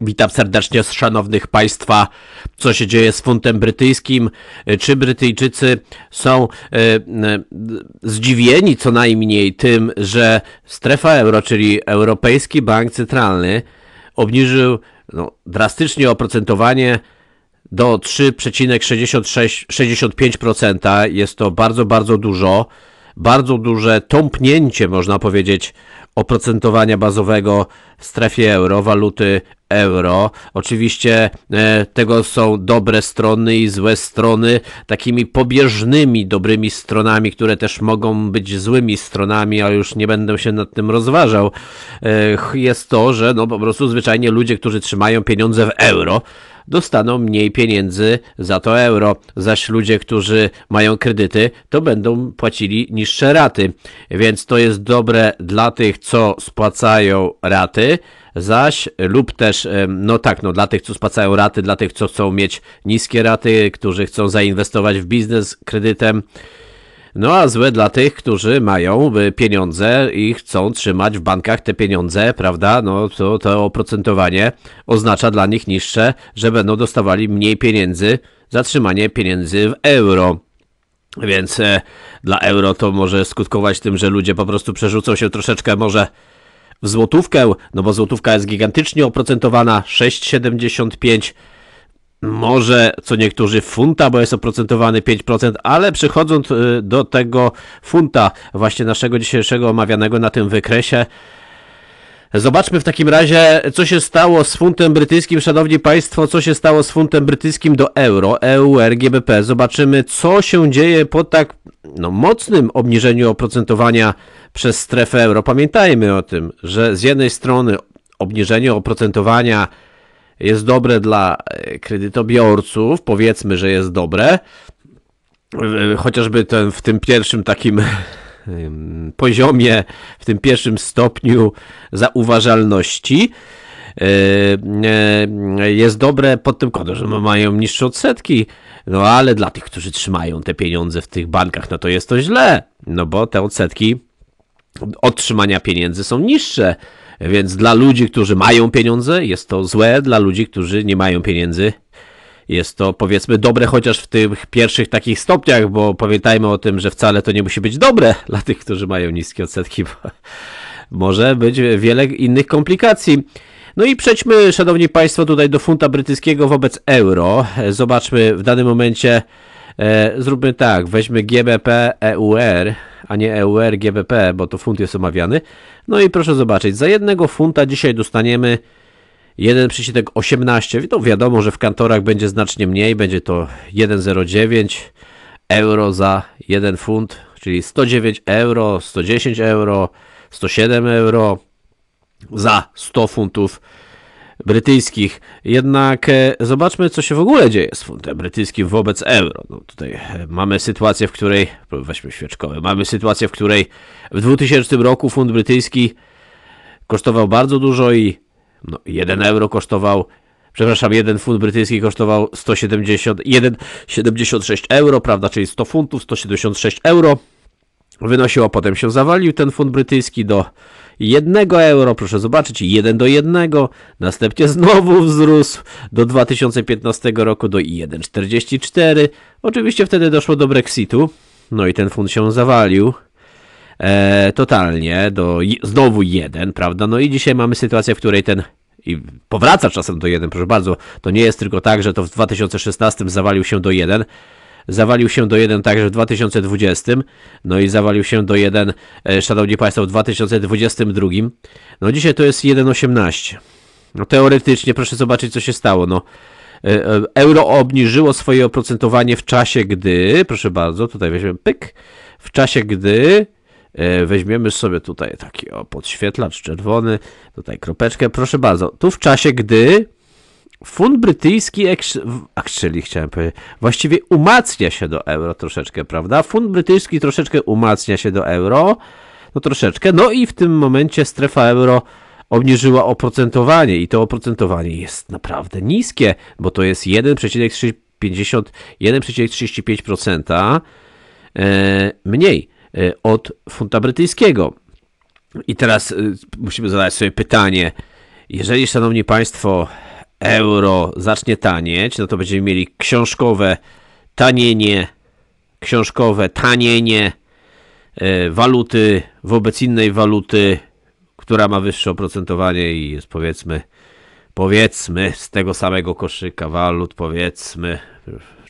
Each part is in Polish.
Witam serdecznie z szanownych państwa, co się dzieje z funtem brytyjskim. Czy Brytyjczycy są e, e, zdziwieni co najmniej tym, że strefa euro, czyli Europejski Bank Centralny, obniżył no, drastycznie oprocentowanie do 3,65%. Jest to bardzo, bardzo dużo. Bardzo duże tąpnięcie, można powiedzieć, oprocentowania bazowego w strefie euro, waluty euro. Oczywiście e, tego są dobre strony i złe strony, takimi pobieżnymi dobrymi stronami, które też mogą być złymi stronami, a już nie będę się nad tym rozważał. E, jest to, że no po prostu zwyczajnie ludzie, którzy trzymają pieniądze w euro, dostaną mniej pieniędzy za to euro, zaś ludzie, którzy mają kredyty, to będą płacili niższe raty. Więc to jest dobre dla tych, co spłacają raty, zaś lub też, no tak, no dla tych, co spłacają raty, dla tych, co chcą mieć niskie raty, którzy chcą zainwestować w biznes kredytem, no a złe dla tych, którzy mają y, pieniądze i chcą trzymać w bankach te pieniądze, prawda? No to, to oprocentowanie oznacza dla nich niższe, że będą dostawali mniej pieniędzy za trzymanie pieniędzy w euro. Więc e, dla euro to może skutkować tym, że ludzie po prostu przerzucą się troszeczkę może w złotówkę, no bo złotówka jest gigantycznie oprocentowana 6,75 może co niektórzy funta, bo jest oprocentowany 5%, ale przechodząc y, do tego funta, właśnie naszego dzisiejszego omawianego na tym wykresie, Zobaczmy w takim razie, co się stało z funtem brytyjskim, szanowni państwo, co się stało z funtem brytyjskim do euro, EUR, GBP. Zobaczymy, co się dzieje po tak no, mocnym obniżeniu oprocentowania przez strefę euro. Pamiętajmy o tym, że z jednej strony obniżenie oprocentowania jest dobre dla e, kredytobiorców, powiedzmy, że jest dobre, e, chociażby ten, w tym pierwszym takim poziomie, w tym pierwszym stopniu zauważalności, e, jest dobre pod tym kątem, że mają niższe odsetki, no ale dla tych, którzy trzymają te pieniądze w tych bankach, no to jest to źle, no bo te odsetki otrzymania pieniędzy są niższe, więc dla ludzi, którzy mają pieniądze, jest to złe, dla ludzi, którzy nie mają pieniędzy, jest to powiedzmy dobre chociaż w tych pierwszych takich stopniach, bo pamiętajmy o tym, że wcale to nie musi być dobre dla tych, którzy mają niskie odsetki, bo może być wiele innych komplikacji. No i przejdźmy, szanowni państwo, tutaj do funta brytyjskiego wobec euro. Zobaczmy w danym momencie E, zróbmy tak, weźmy GBP EUR, a nie EUR GBP, bo to funt jest omawiany. No i proszę zobaczyć, za jednego funta dzisiaj dostaniemy 1,18. To wiadomo, że w kantorach będzie znacznie mniej, będzie to 1,09 euro za 1 funt, czyli 109 euro, 110 euro, 107 euro za 100 funtów brytyjskich. Jednak e, zobaczmy, co się w ogóle dzieje z funtem brytyjskim wobec euro. No tutaj e, mamy sytuację, w której, weźmy świeczkowe, mamy sytuację, w której w 2000 roku funt brytyjski kosztował bardzo dużo i no, 1 euro kosztował przepraszam, jeden funt brytyjski kosztował 76 euro, prawda, czyli 100 funtów, 176 euro wynosiło, potem się zawalił ten funt brytyjski do 1 euro, proszę zobaczyć, 1 do 1, następnie znowu wzrósł do 2015 roku do 1,44. Oczywiście wtedy doszło do Brexitu, no i ten funt się zawalił e, totalnie do znowu 1, prawda? No i dzisiaj mamy sytuację, w której ten i powraca czasem do 1, proszę bardzo, to nie jest tylko tak, że to w 2016 zawalił się do 1, zawalił się do 1 także w 2020, no i zawalił się do 1, e, szanowni Państwo, w 2022. No dzisiaj to jest 1,18. No teoretycznie, proszę zobaczyć, co się stało. No, e, e, euro obniżyło swoje oprocentowanie w czasie, gdy, proszę bardzo, tutaj weźmiemy pyk, w czasie, gdy weźmiemy sobie tutaj taki o, podświetlacz czerwony, tutaj kropeczkę, proszę bardzo, tu w czasie, gdy Fund brytyjski, actually chciałem powiedzieć, właściwie umacnia się do euro troszeczkę, prawda? Fund brytyjski troszeczkę umacnia się do euro, no troszeczkę, no i w tym momencie strefa euro obniżyła oprocentowanie i to oprocentowanie jest naprawdę niskie, bo to jest 1,35% e, mniej e, od funta brytyjskiego. I teraz e, musimy zadać sobie pytanie, jeżeli, szanowni państwo, euro zacznie tanieć, no to będziemy mieli książkowe tanienie, książkowe tanienie e, waluty wobec innej waluty, która ma wyższe oprocentowanie i jest powiedzmy powiedzmy z tego samego koszyka walut, powiedzmy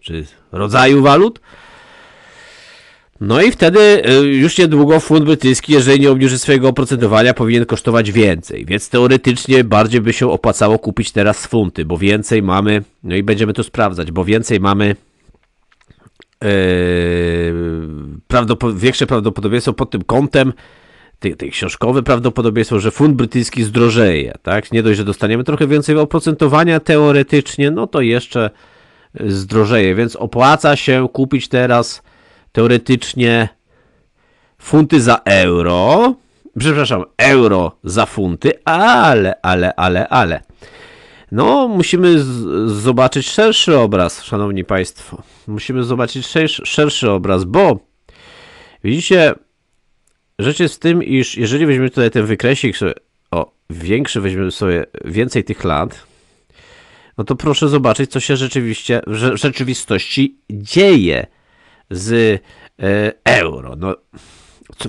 czy rodzaju walut. No i wtedy y, już niedługo funt brytyjski, jeżeli nie obniży swojego oprocentowania, powinien kosztować więcej. Więc teoretycznie bardziej by się opłacało kupić teraz funty, bo więcej mamy, no i będziemy to sprawdzać, bo więcej mamy yy, większe prawdopodobieństwo pod tym kątem, tej, tej książkowe prawdopodobieństwo, że funt brytyjski zdrożeje, tak? Nie dość, że dostaniemy trochę więcej oprocentowania teoretycznie, no to jeszcze e, zdrożeje, więc opłaca się kupić teraz teoretycznie funty za euro, przepraszam, euro za funty, ale, ale, ale, ale. No, musimy zobaczyć szerszy obraz, szanowni państwo. Musimy zobaczyć szerszy, szerszy obraz, bo widzicie, rzecz jest w tym, iż jeżeli weźmiemy tutaj ten wykresik, o, większy weźmiemy sobie więcej tych lat, no to proszę zobaczyć, co się rzeczywiście w rzeczywistości dzieje z e, euro. No,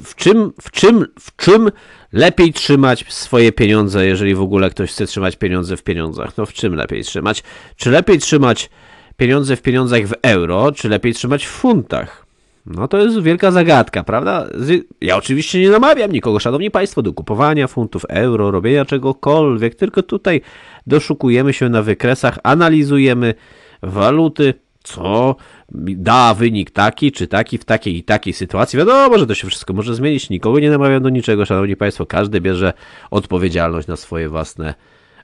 w czym, w, czym, w czym lepiej trzymać swoje pieniądze, jeżeli w ogóle ktoś chce trzymać pieniądze w pieniądzach? No w czym lepiej trzymać? Czy lepiej trzymać pieniądze w pieniądzach w euro, czy lepiej trzymać w funtach? No to jest wielka zagadka, prawda? Ja oczywiście nie namawiam nikogo, szanowni państwo, do kupowania funtów euro, robienia czegokolwiek, tylko tutaj doszukujemy się na wykresach, analizujemy waluty, co da wynik taki czy taki w takiej i takiej sytuacji. Wiadomo, że to się wszystko może zmienić, nikogo nie namawiam do niczego, szanowni państwo, każdy bierze odpowiedzialność na swoje własne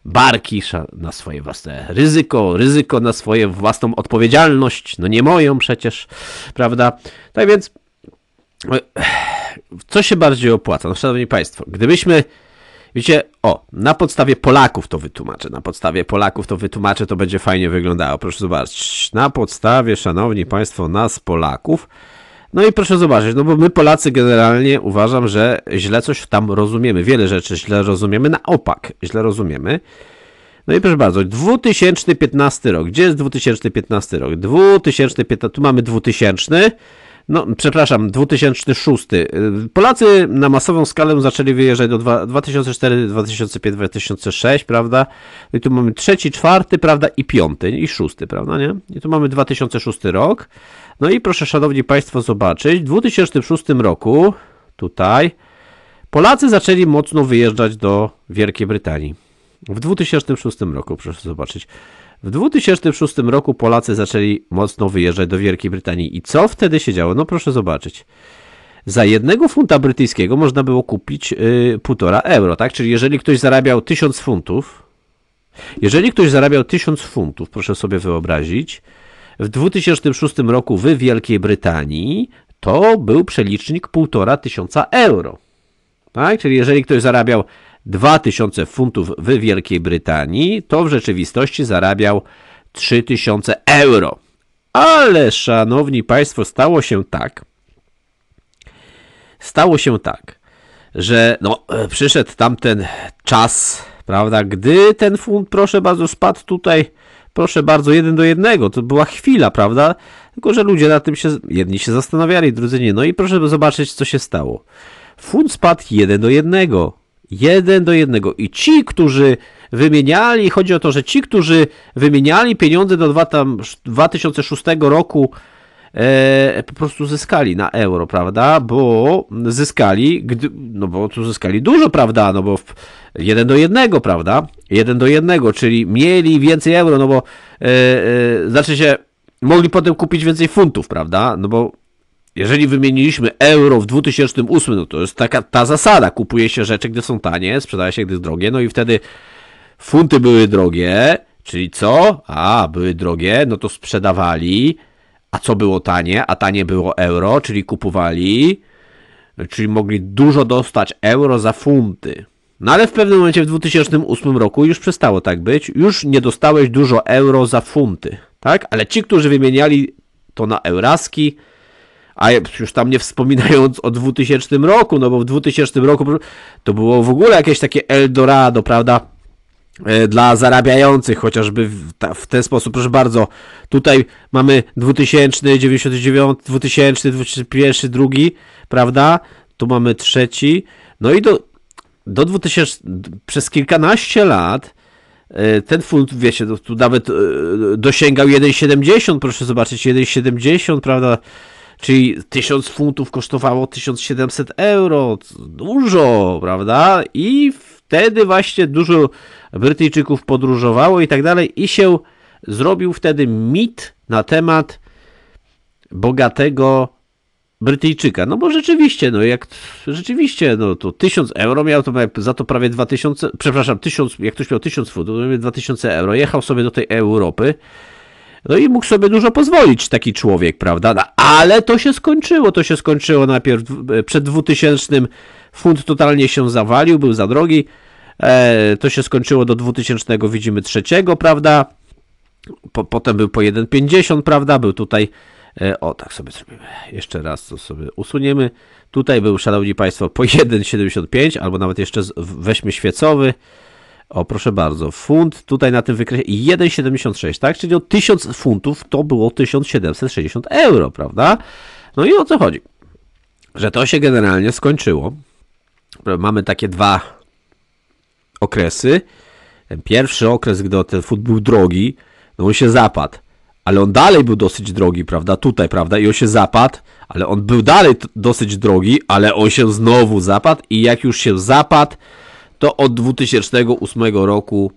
barki, na swoje własne ryzyko, ryzyko na swoje własną odpowiedzialność, no nie moją przecież, prawda? Tak więc e, co się bardziej opłaca? No, szanowni państwo, gdybyśmy Wiecie, o, na podstawie Polaków to wytłumaczę. Na podstawie Polaków to wytłumaczę, to będzie fajnie wyglądało. Proszę zobaczyć. Na podstawie, szanowni państwo, nas Polaków. No i proszę zobaczyć, no bo my Polacy generalnie uważam, że źle coś tam rozumiemy. Wiele rzeczy źle rozumiemy, na opak źle rozumiemy. No i proszę bardzo, 2015 rok. Gdzie jest 2015 rok? 2015, tu mamy 2000 no przepraszam, 2006. Y, Polacy na masową skalę zaczęli wyjeżdżać do 2004, 2005, 2006, prawda? I tu mamy trzeci, czwarty, prawda? I piąty, i szósty, prawda, nie? I tu mamy 2006 rok. No i proszę, szanowni państwo, zobaczyć. W 2006 roku, tutaj, Polacy zaczęli mocno wyjeżdżać do Wielkiej Brytanii. W 2006 roku, proszę zobaczyć. W 2006 roku Polacy zaczęli mocno wyjeżdżać do Wielkiej Brytanii. I co wtedy się działo? No proszę zobaczyć. Za jednego funta brytyjskiego można było kupić y, półtora 1,5 euro, tak? Czyli jeżeli ktoś zarabiał 1000 funtów, jeżeli ktoś zarabiał 1000 funtów, proszę sobie wyobrazić, w 2006 roku w Wielkiej Brytanii to był przelicznik 1,5 tysiąca euro. Tak? Czyli jeżeli ktoś zarabiał 2000 funtów w Wielkiej Brytanii, to w rzeczywistości zarabiał 3000 euro. Ale, szanowni państwo, stało się tak, stało się tak, że no, przyszedł tamten czas, prawda, gdy ten funt, proszę bardzo, spadł tutaj, proszę bardzo, jeden do jednego, to była chwila, prawda, tylko że ludzie na tym się, jedni się zastanawiali, drudzy nie, no i proszę zobaczyć, co się stało. Funt spadł jeden do jednego, Jeden do jednego. I ci, którzy wymieniali, chodzi o to, że ci, którzy wymieniali pieniądze do 2, tam, 2006 roku, e, po prostu zyskali na euro, prawda? Bo zyskali, gdy, no bo tu zyskali dużo, prawda? No bo w, jeden do jednego, prawda? Jeden do jednego, czyli mieli więcej euro, no bo e, e, znaczy się, mogli potem kupić więcej funtów, prawda? No bo jeżeli wymieniliśmy euro w 2008, no to jest taka ta zasada. Kupuje się rzeczy, gdy są tanie, sprzedaje się, gdy jest drogie, no i wtedy funty były drogie, czyli co? A, były drogie, no to sprzedawali. A co było tanie? A tanie było euro, czyli kupowali, no, czyli mogli dużo dostać euro za funty. No ale w pewnym momencie w 2008 roku już przestało tak być. Już nie dostałeś dużo euro za funty, tak? Ale ci, którzy wymieniali to na euraski, a już tam nie wspominając o 2000 roku, no bo w 2000 roku to było w ogóle jakieś takie Eldorado, prawda? E, dla zarabiających chociażby w, ta, w ten sposób, proszę bardzo. Tutaj mamy 2000, 99, 2000, 21, drugi, prawda? Tu mamy trzeci. No i do, do 2000, przez kilkanaście lat e, ten funt, wiecie, no tu nawet e, dosięgał 1,70, proszę zobaczyć, 1,70, prawda? Czyli 1000 funtów kosztowało 1700 euro, dużo, prawda? I wtedy właśnie dużo Brytyjczyków podróżowało i tak dalej i się zrobił wtedy mit na temat bogatego Brytyjczyka. No bo rzeczywiście, no jak rzeczywiście, no to 1000 euro miał to za to prawie 2000, przepraszam, 1000, jak ktoś miał 1000 funtów, to miał 2000 euro, jechał sobie do tej Europy, no i mógł sobie dużo pozwolić taki człowiek, prawda? No, ale to się skończyło, to się skończyło najpierw e, przed 2000 funt totalnie się zawalił, był za drogi. E, to się skończyło do 2000 widzimy trzeciego, prawda? Po, potem był po 1,50, prawda? Był tutaj e, o, tak sobie zrobimy. Jeszcze raz to sobie usuniemy. Tutaj był, szanowni państwo, po 1,75 albo nawet jeszcze weźmy świecowy. O, proszę bardzo, funt tutaj na tym wykresie 1,76, tak? Czyli o 1000 funtów to było 1760 euro, prawda? No i o co chodzi? Że to się generalnie skończyło. Mamy takie dwa okresy. Ten pierwszy okres, gdy ten funt był drogi, no on się zapadł ale on dalej był dosyć drogi, prawda? Tutaj, prawda? I on się zapadł, ale on był dalej dosyć drogi, ale on się znowu zapadł i jak już się zapadł, to od 2008 roku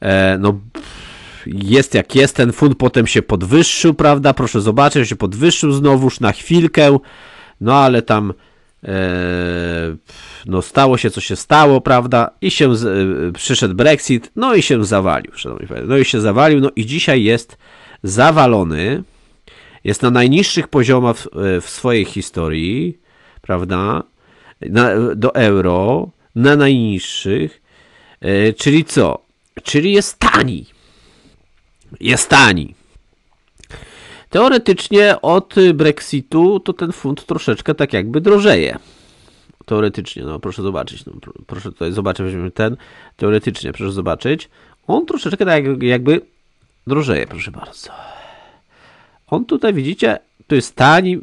e, no jest jak jest, ten fund potem się podwyższył, prawda? Proszę zobaczyć, się podwyższył znowuż na chwilkę, no ale tam e, no stało się, co się stało, prawda? I się z, e, przyszedł Brexit, no i się zawalił, szanowni państwo. No i się zawalił, no i dzisiaj jest zawalony, jest na najniższych poziomach w, w swojej historii, prawda? Na, do euro, na najniższych, e, czyli co? Czyli jest tani. Jest tani. Teoretycznie od Brexitu to ten fund troszeczkę tak jakby drożeje. Teoretycznie, no proszę zobaczyć, no, proszę tutaj zobaczyć, weźmiemy ten, teoretycznie, proszę zobaczyć. On troszeczkę tak jakby drożeje, proszę bardzo. On tutaj, widzicie, to jest tani,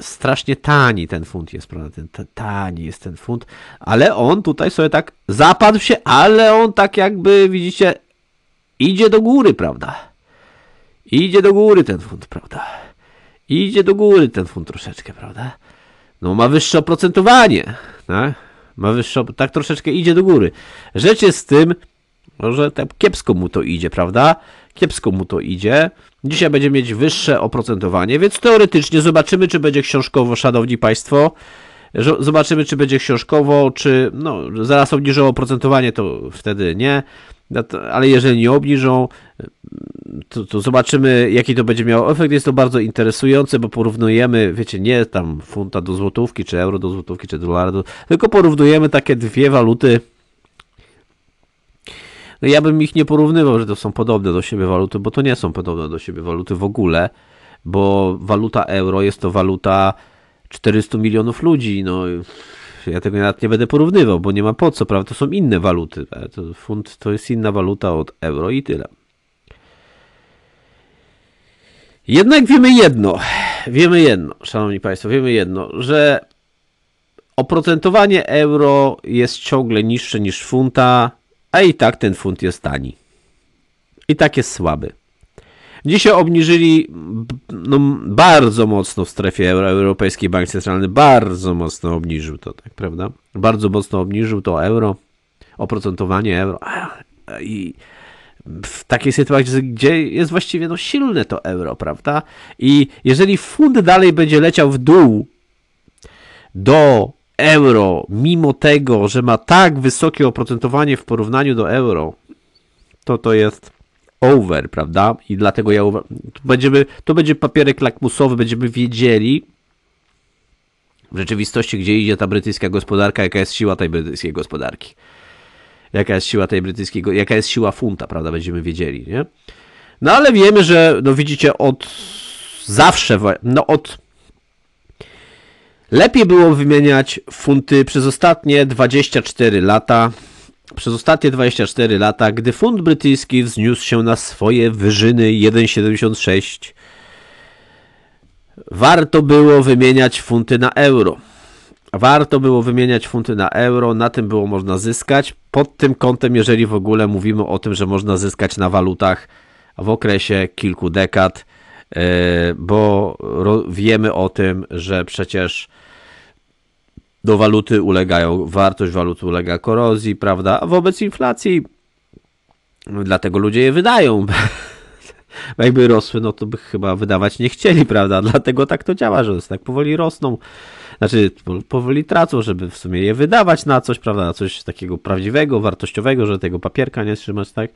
strasznie tani ten funt jest, prawda? Ten, tani jest ten funt, ale on tutaj sobie tak zapadł się, ale on tak jakby, widzicie, idzie do góry, prawda? Idzie do góry ten funt, prawda? Idzie do góry ten funt troszeczkę, prawda? No ma wyższe oprocentowanie, tak? Ma wyższe, tak troszeczkę idzie do góry. Rzecz jest z tym, że tak kiepsko mu to idzie, prawda? Kiepsko mu to idzie. Dzisiaj będziemy mieć wyższe oprocentowanie, więc teoretycznie zobaczymy, czy będzie książkowo, szanowni państwo. Zobaczymy, czy będzie książkowo, czy no, zaraz obniżą oprocentowanie, to wtedy nie. No ale jeżeli nie obniżą, to, to, zobaczymy, jaki to będzie miało efekt. Jest to bardzo interesujące, bo porównujemy, wiecie, nie tam funta do złotówki, czy euro do złotówki, czy dolara, do, tylko porównujemy takie dwie waluty no ja bym ich nie porównywał, że to są podobne do siebie waluty, bo to nie są podobne do siebie waluty w ogóle, bo waluta euro jest to waluta 400 milionów ludzi, no ja tego nawet nie będę porównywał, bo nie ma po co, prawda? To są inne waluty. Tak? To funt to jest inna waluta od euro i tyle. Jednak wiemy jedno, wiemy jedno, szanowni państwo, wiemy jedno, że oprocentowanie euro jest ciągle niższe niż funta, a i tak ten funt jest tani. I tak jest słaby. Dzisiaj obniżyli no, bardzo mocno w strefie euro, Europejskiej Bank Centralny, bardzo mocno obniżył to, tak, prawda? Bardzo mocno obniżył to euro, oprocentowanie euro. I w takiej sytuacji, gdzie jest właściwie no, silne to euro, prawda? I jeżeli fund dalej będzie leciał w dół do euro, mimo tego, że ma tak wysokie oprocentowanie w porównaniu do euro, to to jest over, prawda? I dlatego ja uważam, to, będziemy, to będzie papierek lakmusowy, będziemy wiedzieli w rzeczywistości, gdzie idzie ta brytyjska gospodarka, jaka jest siła tej brytyjskiej gospodarki. Jaka jest siła tej brytyjskiej, jaka jest siła funta, prawda? Będziemy wiedzieli, nie? No ale wiemy, że, no widzicie, od zawsze, no od Lepiej było wymieniać funty przez ostatnie 24 lata. Przez ostatnie 24 lata, gdy funt brytyjski wzniósł się na swoje wyżyny 1,76, warto było wymieniać funty na euro. Warto było wymieniać funty na euro, na tym było można zyskać. Pod tym kątem, jeżeli w ogóle mówimy o tym, że można zyskać na walutach w okresie kilku dekad, e, bo wiemy o tym, że przecież do waluty ulegają, wartość waluty ulega korozji, prawda? A wobec inflacji, no, dlatego ludzie je wydają. Jakby rosły, no to by chyba wydawać nie chcieli, prawda? Dlatego tak to działa, że tak powoli rosną. Znaczy, powoli tracą, żeby w sumie je wydawać na coś, prawda? Na coś takiego prawdziwego, wartościowego, że tego papierka nie trzymać, tak?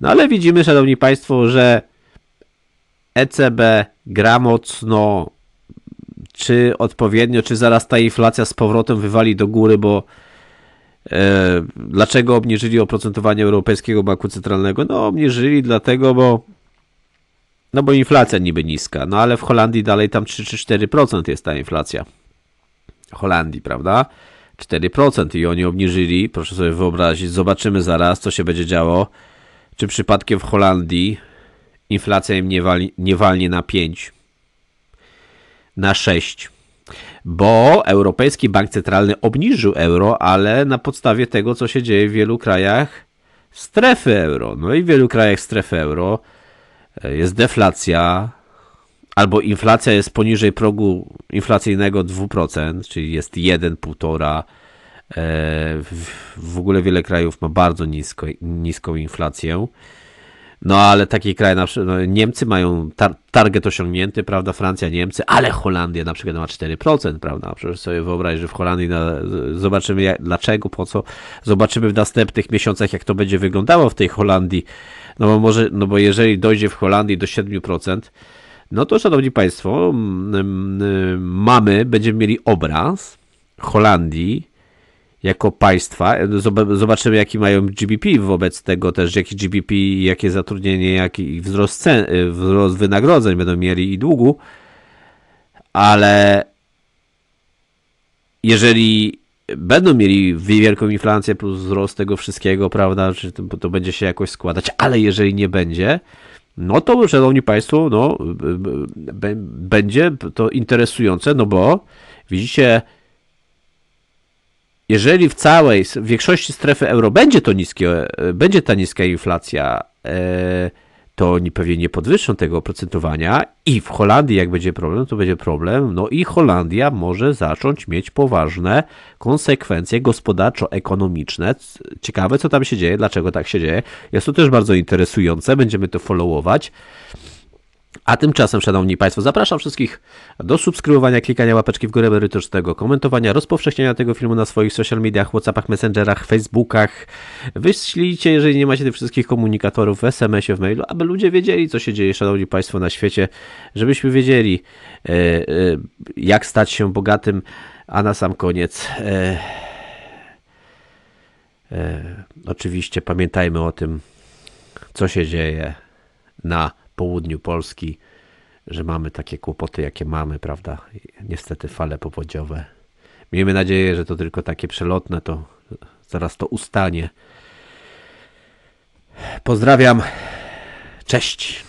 No ale widzimy, szanowni państwo, że ECB gra mocno, czy odpowiednio, czy zaraz ta inflacja z powrotem wywali do góry, bo e, dlaczego obniżyli oprocentowanie Europejskiego Banku Centralnego? No obniżyli dlatego, bo no bo inflacja niby niska, no ale w Holandii dalej tam 3 czy 4% jest ta inflacja. Holandii, prawda? 4% i oni obniżyli, proszę sobie wyobrazić, zobaczymy zaraz, co się będzie działo. Czy przypadkiem w Holandii inflacja im nie, wali, nie walnie na 5%? na 6 bo Europejski Bank Centralny obniżył euro, ale na podstawie tego, co się dzieje w wielu krajach strefy euro. No i w wielu krajach strefy euro e, jest deflacja, albo inflacja jest poniżej progu inflacyjnego 2%, czyli jest 1,5%. E, w ogóle wiele krajów ma bardzo nisko, niską inflację. No ale takie kraje, na przykład no, Niemcy mają tar target osiągnięty, prawda, Francja, Niemcy, ale Holandia na przykład ma 4%, prawda, przecież sobie wyobraź, że w Holandii na, zobaczymy jak, dlaczego, po co, zobaczymy w następnych miesiącach jak to będzie wyglądało w tej Holandii, no bo może, no bo jeżeli dojdzie w Holandii do 7%, no to szanowni państwo, mamy, będziemy mieli obraz Holandii, jako państwa. Zobaczymy, jaki mają GBP wobec tego też, jaki GBP, jakie zatrudnienie, jaki wzrost, cen, y, wzrost wynagrodzeń będą mieli i długu, ale jeżeli będą mieli wielką inflację plus wzrost tego wszystkiego, prawda, czy to będzie się jakoś składać, ale jeżeli nie będzie, no to szanowni państwo, no będzie to interesujące, no bo widzicie, jeżeli w całej, w większości strefy euro będzie to niskie, e, będzie ta niska inflacja, e, to oni pewnie nie podwyższą tego oprocentowania i w Holandii jak będzie problem, to będzie problem, no i Holandia może zacząć mieć poważne konsekwencje gospodarczo-ekonomiczne. Ciekawe, co tam się dzieje, dlaczego tak się dzieje. Jest to też bardzo interesujące, będziemy to followować. A tymczasem, szanowni państwo, zapraszam wszystkich do subskrybowania, klikania łapeczki w górę merytorycznego, komentowania, rozpowszechniania tego filmu na swoich social mediach, Whatsappach, Messengerach, Facebookach. Wyślijcie, jeżeli nie macie tych wszystkich komunikatorów w SMS-ie, w mailu, aby ludzie wiedzieli, co się dzieje, szanowni państwo, na świecie, żebyśmy wiedzieli, e, e, jak stać się bogatym, a na sam koniec... E, oczywiście pamiętajmy o tym, co się dzieje na południu Polski, że mamy takie kłopoty, jakie mamy, prawda? Niestety fale powodziowe. Miejmy nadzieję, że to tylko takie przelotne, to zaraz to ustanie. Pozdrawiam. Cześć.